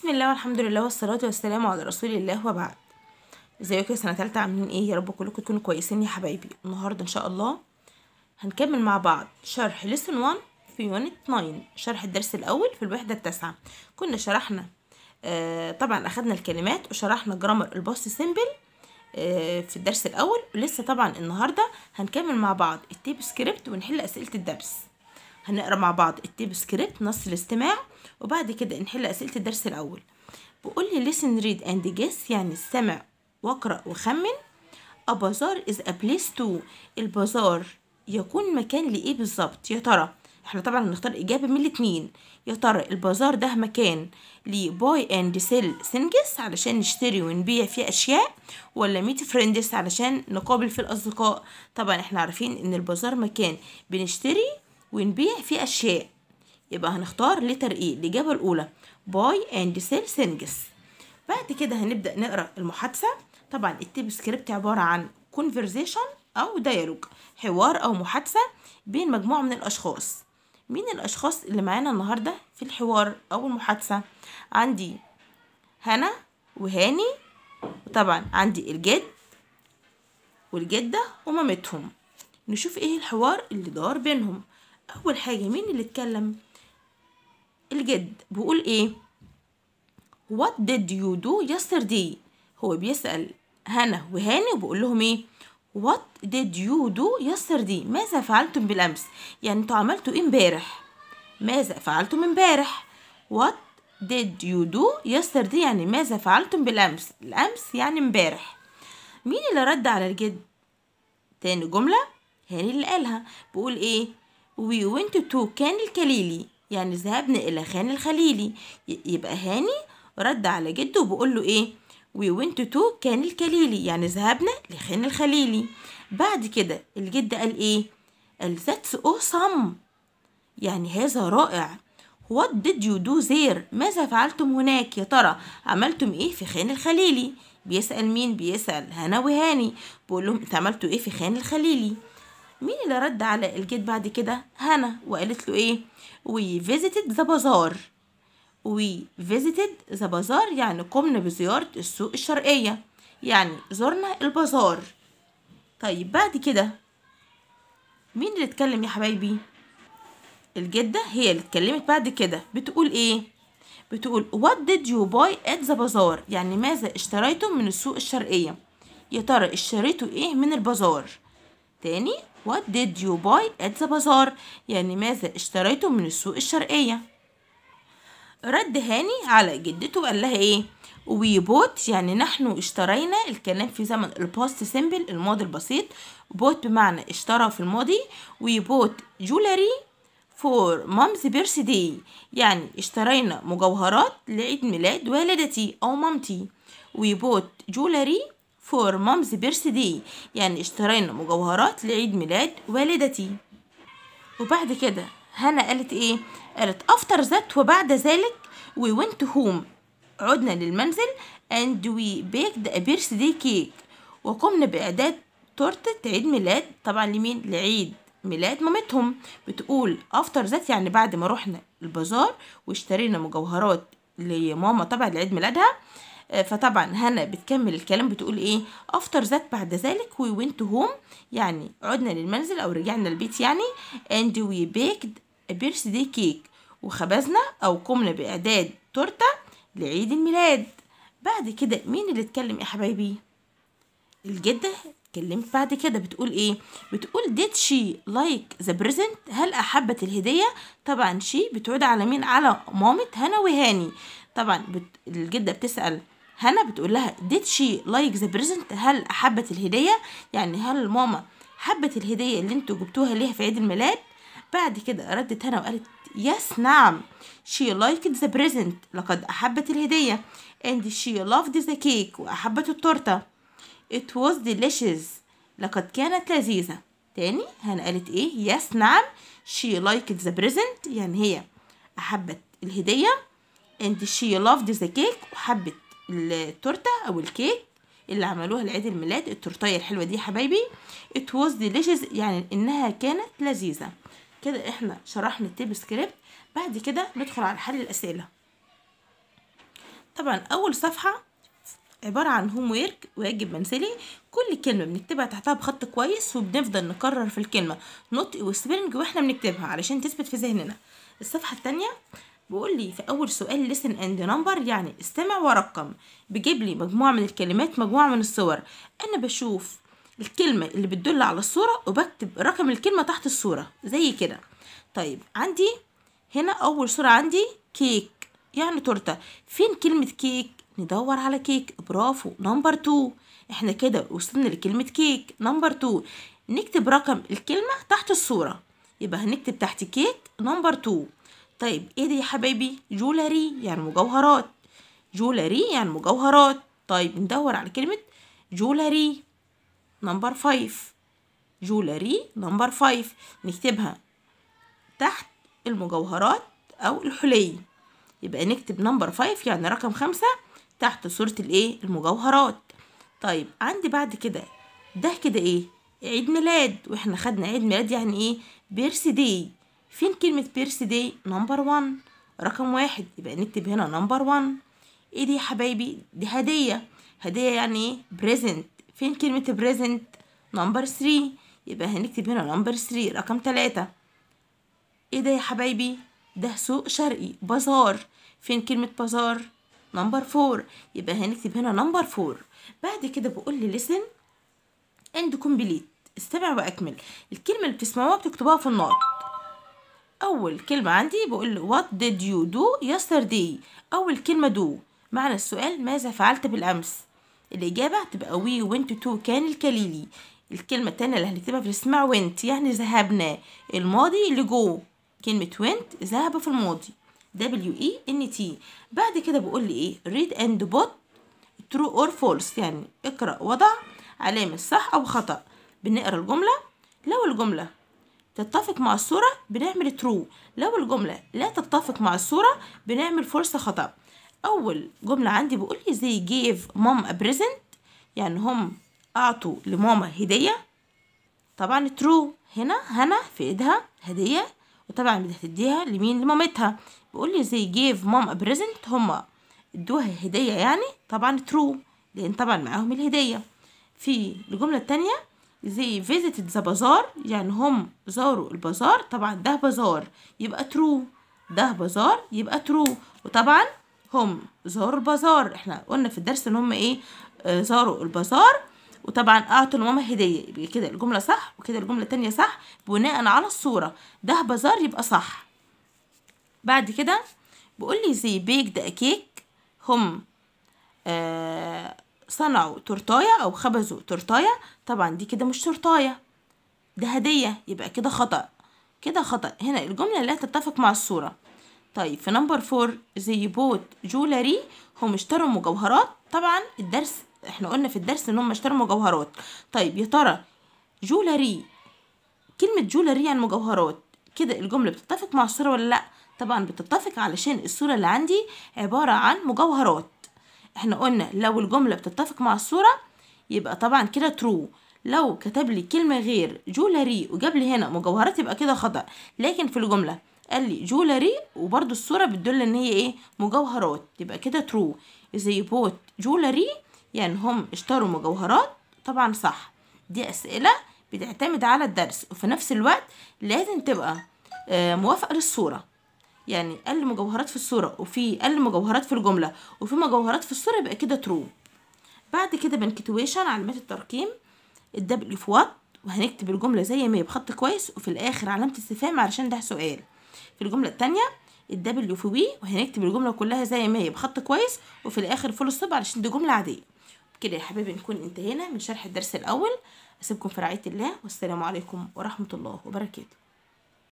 بسم الله والحمد لله والصلاة والسلام على رسول الله وبعد ازيكم يا سنة تالتة عاملين ايه يا رب كلكم تكونوا كويسين يا حبايبي النهاردة ان شاء الله هنكمل مع بعض شرح لسن 1 في يونت 9 شرح الدرس الاول في الوحدة التاسعة كنا شرحنا آه طبعا اخدنا الكلمات وشرحنا جرامر البوست سيمبل آه في الدرس الاول ولسه طبعا النهاردة هنكمل مع بعض التيب سكريبت ونحل اسئلة الدرس هنقرا مع بعض التيب سكريبت نص الاستماع وبعد كده نحل اسئله الدرس الاول بقول لي listen read and guess يعني استمع واقرا وخمن A bazaar is a place to البازار يكون مكان لإيه بالظبط يا ترى احنا طبعا هنختار إجابة من الاتنين يا ترى البازار ده مكان لباي اند سيل سينجس علشان نشتري ونبيع فيه أشياء ولا ميت فريندس علشان نقابل فيه الأصدقاء طبعا احنا عارفين إن البازار مكان بنشتري ونبيع فيه أشياء يبقى هنختار لتر إيه الإجابة الأولى باي اند سيل سينجس بعد كده هنبدأ نقرأ المحادثة طبعا التيب سكريبت عبارة عن conversation أو dialogue حوار أو محادثة بين مجموعة من الأشخاص مين الأشخاص اللي معانا النهاردة في الحوار أو المحادثة عندي هنا وهاني وطبعا عندي الجد والجدة ومامتهم نشوف ايه الحوار اللي دار بينهم اول حاجه مين اللي اتكلم الجد بيقول ايه what did you do yesterday هو بيسال هنا وهاني وبقول لهم ايه what did you do yesterday ماذا فعلتم بالامس يعني انتوا عملتوا ايه امبارح ماذا فعلتم امبارح what did you do yesterday يعني ماذا فعلتم بالامس الامس يعني امبارح مين اللي رد على الجد تاني جمله هاني اللي قالها بيقول ايه we went to كان الكليلي يعني ذهبنا إلى خان الخليلي يبقى هاني رد على جده وبقول له إيه we went to كان الكليلي يعني ذهبنا لخان الخليلي بعد كده الجد قال إيه قال that's awesome يعني هذا رائع what did you do there ماذا فعلتم هناك يا ترى عملتم ايه في خان الخليلي بيسأل مين بيسأل هنا وهاني بقول لهم عملتوا ايه في خان الخليلي مين اللي رد على الجيت بعد كده هنا وقالت له ايه وي فيزيتد ذا بازار وي فيزيتد ذا بازار يعني قمنا بزيارة السوق الشرقية يعني زرنا البازار طيب بعد كده مين اللي اتكلم يا حبايبي الجدة هي اللي اتكلمت بعد كده بتقول ايه بتقول what did you buy at the bazaar يعني ماذا اشتريتم من السوق الشرقية يا ترى اشتريتوا ايه من البازار تاني What did you buy at the bazaar يعني ماذا اشتريته من السوق الشرقية رد هاني على جدته وقال لها ايه we bought يعني نحن اشترينا الكلام في زمن الباست سيمبل الماضي البسيط bought بمعنى اشترى في الماضي we bought jewelry for mom's birthday يعني اشترينا مجوهرات لعيد ميلاد والدتي أو مامتي we bought jewelry for mom's birthday يعني اشترينا مجوهرات لعيد ميلاد والدتي وبعد كده هنا قالت ايه قالت after that وبعد ذلك we went home عدنا للمنزل and we baked a birthday cake وقمنا باعداد تورتة عيد ميلاد طبعا لمين لعيد ميلاد مامتهم بتقول after that يعني بعد ما روحنا البازار واشترينا مجوهرات لماما طبعا لعيد ميلادها فطبعا هنا بتكمل الكلام بتقول ايه افتر ذات بعد ذلك وي ونت هوم يعني عدنا للمنزل او رجعنا البيت يعني اند وي بيكد a كيك وخبزنا او قمنا باعداد تورته لعيد الميلاد بعد كده مين اللي اتكلم يا حبايبي الجده اتكلمت بعد كده بتقول ايه بتقول ديت شي لايك ذا بريزنت هل احبت الهديه طبعا شي بتعود على مين على مامت هنا وهاني طبعا بت... الجده بتسال هنا بتقول لها did she like the present هل أحبت الهدية يعني هل ماما حبت الهدية اللي انتوا جبتوها ليها في عيد الميلاد بعد كده ردت هنا وقالت يس نعم she liked the present لقد أحبت الهدية and she loved the cake وأحبت التورتة it was delicious لقد كانت لذيذة تاني هنا قالت ايه يس نعم she liked the present يعني هي أحبت الهدية and she loved the cake وحبت التورته او الكيك اللي عملوها لعيد الميلاد التورتايه الحلوه دي حبايبي ات واز ديليشس يعني انها كانت لذيذه كده احنا شرحنا التيب سكريبت بعد كده ندخل على حل الاسئله طبعا اول صفحه عبارة عن هوم ويرك واجب منزلي كل كلمة بنكتبها تحتها بخط كويس وبنفضل نكرر في الكلمة نطق وسبرنج واحنا بنكتبها علشان تثبت في ذهننا الصفحة الثانيه بيقول لي في اول سؤال listen and number يعني استمع ورقم بيجيب لي مجموعه من الكلمات مجموعه من الصور انا بشوف الكلمه اللي بتدل على الصوره وبكتب رقم الكلمه تحت الصوره زي كده طيب عندي هنا اول صوره عندي كيك يعني تورته فين كلمه كيك ندور على كيك برافو نمبر 2 احنا كده وصلنا لكلمه كيك نمبر 2 نكتب رقم الكلمه تحت الصوره يبقى هنكتب تحت كيك نمبر 2 طيب ايه دي يا حبايبي جولري يعني مجوهرات جولري يعني مجوهرات طيب ندور على كلمة جولري نمبر فايف جولري نمبر فايف نكتبها تحت المجوهرات أو الحلي يبقى نكتب نمبر فايف يعني رقم خمسة تحت صورة الايه المجوهرات طيب عندي بعد كده ده كده ايه عيد ميلاد واحنا خدنا عيد ميلاد يعني ايه بيرسي داي فين كلمة بيرسي دي نمبر وان رقم واحد يبقى نكتب هنا نمبر وان ايه دي يا حبايبي دي هدية هدية يعني ايه بريزنت فين كلمة بريزنت نمبر ثري يبقى هنكتب هنا نمبر ثري رقم تلاتة ايه ده يا حبايبي ده سوق شرقي بازار فين كلمة بازار نمبر فور يبقى هنكتب هنا نمبر فور بعد كده بقول لي لسن اند كومبليت استمع واكمل الكلمة اللي بتسمعوها بتكتبوها في النقط أول كلمة عندي بقول له what did you do yesterday أول كلمة do معنى السؤال ماذا فعلت بالأمس الإجابة تبقى we went to كان الكليلي الكلمة التانية اللي هنكتبها في الاسمع went يعني ذهبنا الماضي اللي جو كلمة went ذهب في الماضي w e n t بعد كده بقول لي ايه read and put true or false يعني اقرأ وضع علامة صح أو خطأ بنقرأ الجملة لو الجملة تتفق مع الصورة بنعمل ترو لو الجملة لا تتفق مع الصورة بنعمل فرصة خطأ أول جملة عندي بقولي زي gave mom a present يعني هم أعطوا لماما هدية طبعا ترو هنا هنا في إيدها هدية وطبعا تديها لمين لمامتها بقولي زي gave mom a present هما ادوها هدية يعني طبعا ترو لأن طبعا معاهم الهدية في الجملة التانية they visited the bazaar يعني هم زاروا البازار طبعا ده بازار يبقى true ده بازار يبقى true وطبعا هم زاروا البازار احنا قلنا في الدرس ان هم ايه آه، زاروا البازار وطبعا اعطوا لماما هديه يبقى كده الجمله صح وكده الجمله التانية صح بناء على الصوره ده بازار يبقى صح بعد كده بيقول لي زي بيك ده كيك هم آه صنعوا تورتاية أو خبزوا تورتاية طبعا دي كده مش تورتاية ده هدية يبقى كده خطأ كده خطأ هنا الجملة لا تتفق مع الصورة طيب في نمبر فور زي بوت جولري هم اشتروا مجوهرات طبعا الدرس احنا قلنا في الدرس ان هم اشتروا مجوهرات طيب يا ترى جولري كلمة جولري يعني مجوهرات كده الجملة بتتفق مع الصورة ولا لأ؟ طبعا بتتفق علشان الصورة اللي عندي عبارة عن مجوهرات احنا قلنا لو الجملة بتتفق مع الصورة يبقى طبعا كده ترو لو كتب لي كلمة غير جولري وجاب لي هنا مجوهرات يبقى كده خطأ لكن في الجملة قال لي جولري وبرده الصورة بتدل ان هي ايه مجوهرات يبقى كده ترو زي بوت جولري يعني هم اشتروا مجوهرات طبعا صح دي اسئلة بتعتمد على الدرس وفي نفس الوقت لازم تبقى آه، موافقة للصورة يعني اقل مجوهرات في الصورة وفي اقل مجوهرات في الجملة وفي مجوهرات في الصورة يبقى كده ترو بعد كده بنكتويشن علامات الترقيم الدبليو في وات وهنكتب الجملة زي ما هي بخط كويس وفي الآخر علامة استفهام علشان ده سؤال في الجملة التانية الدبليو في وي وهنكتب الجملة كلها زي ما هي بخط كويس وفي الآخر فول ستوب علشان دي جملة عادية كده يا حبايبي نكون انتهينا من شرح الدرس الأول أسيبكم في رعاية الله والسلام عليكم ورحمة الله وبركاته